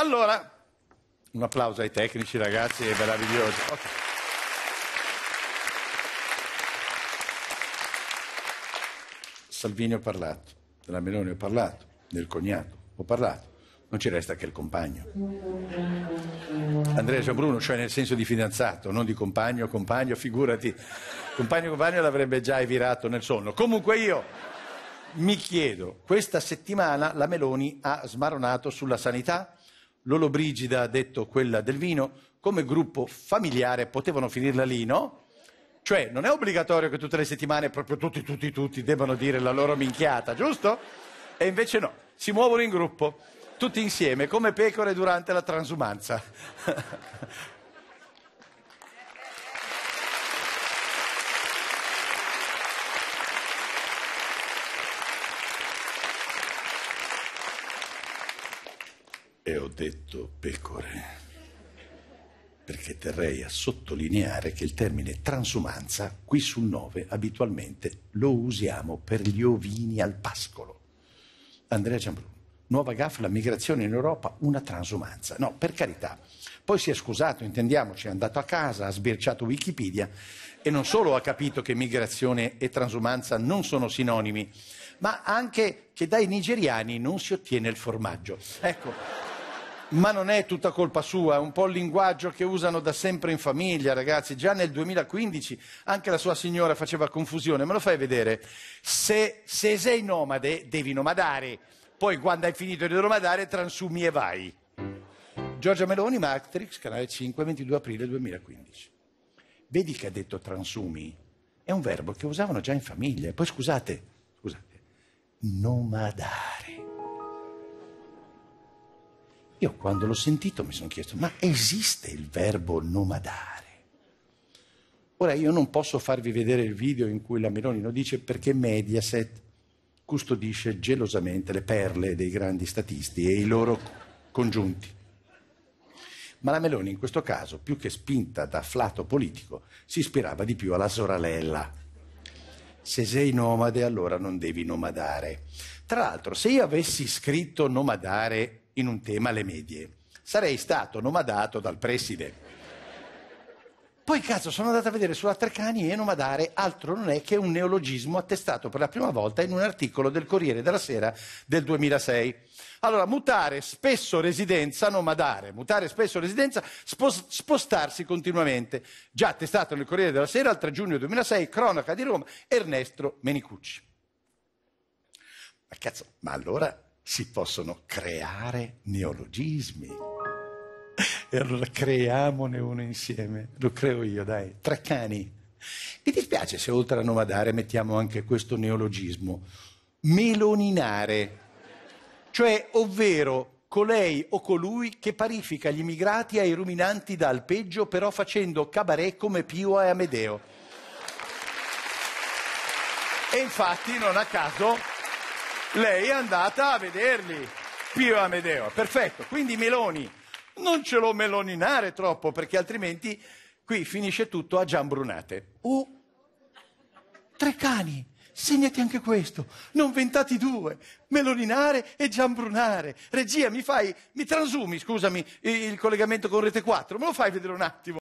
Allora, un applauso ai tecnici ragazzi, è meraviglioso. Okay. Salvini ho parlato, della Meloni ho parlato, del cognato ho parlato, non ci resta che il compagno. Andrea Gianbruno, cioè nel senso di fidanzato, non di compagno, compagno, figurati, compagno, compagno l'avrebbe già evirato nel sonno. Comunque io mi chiedo, questa settimana la Meloni ha smaronato sulla sanità, Lolo Brigida ha detto quella del vino, come gruppo familiare potevano finirla lì, no? Cioè non è obbligatorio che tutte le settimane proprio tutti, tutti, tutti debbano dire la loro minchiata, giusto? E invece no, si muovono in gruppo, tutti insieme, come pecore durante la transumanza. e ho detto pecore, perché terrei a sottolineare che il termine transumanza qui sul 9 abitualmente lo usiamo per gli ovini al pascolo. Andrea Giambruni, nuova GAF, la migrazione in Europa, una transumanza. No, per carità. Poi si è scusato, intendiamoci, è andato a casa, ha sbirciato Wikipedia e non solo ha capito che migrazione e transumanza non sono sinonimi, ma anche che dai nigeriani non si ottiene il formaggio. Ecco. Ma non è tutta colpa sua, è un po' il linguaggio che usano da sempre in famiglia, ragazzi. Già nel 2015 anche la sua signora faceva confusione. Me lo fai vedere? Se, se sei nomade, devi nomadare. Poi quando hai finito di nomadare, transumi e vai. Giorgia Meloni, Matrix, canale 5, 22 aprile 2015. Vedi che ha detto transumi? È un verbo che usavano già in famiglia. Poi scusate, scusate, nomadare. Io quando l'ho sentito mi sono chiesto, ma esiste il verbo nomadare? Ora io non posso farvi vedere il video in cui la Meloni lo dice perché Mediaset custodisce gelosamente le perle dei grandi statisti e i loro congiunti. Ma la Meloni in questo caso, più che spinta da afflato politico, si ispirava di più alla soralella. Se sei nomade allora non devi nomadare. Tra l'altro, se io avessi scritto nomadare in un tema le medie. Sarei stato nomadato dal preside. Poi cazzo sono andato a vedere sulla Treccani e nomadare altro non è che un neologismo attestato per la prima volta in un articolo del Corriere della Sera del 2006. Allora, mutare spesso residenza, nomadare, mutare spesso residenza, spos- spostarsi continuamente. Già attestato nel Corriere della Sera il 3 giugno 2006, cronaca di Roma, Ernesto Menicucci. Ma cazzo, ma allora si possono creare neologismi. E allora creiamone uno insieme, lo creo io, dai, tre cani. Mi dispiace se oltre a nomadare mettiamo anche questo neologismo, meloninare, cioè ovvero colei o colui che parifica gli immigrati ai ruminanti da peggio però facendo cabaret come Pio e Amedeo. E infatti, non a caso, lei è andata a vederli, Pio Amedeo. Perfetto, quindi Meloni, non ce lo meloninare troppo perché altrimenti qui finisce tutto a giambrunate. Uh, oh, tre cani, segnati anche questo, non ventati due, meloninare e giambrunare. Regia, mi fai, mi transumi, scusami, il collegamento con Rete 4, me lo fai vedere un attimo?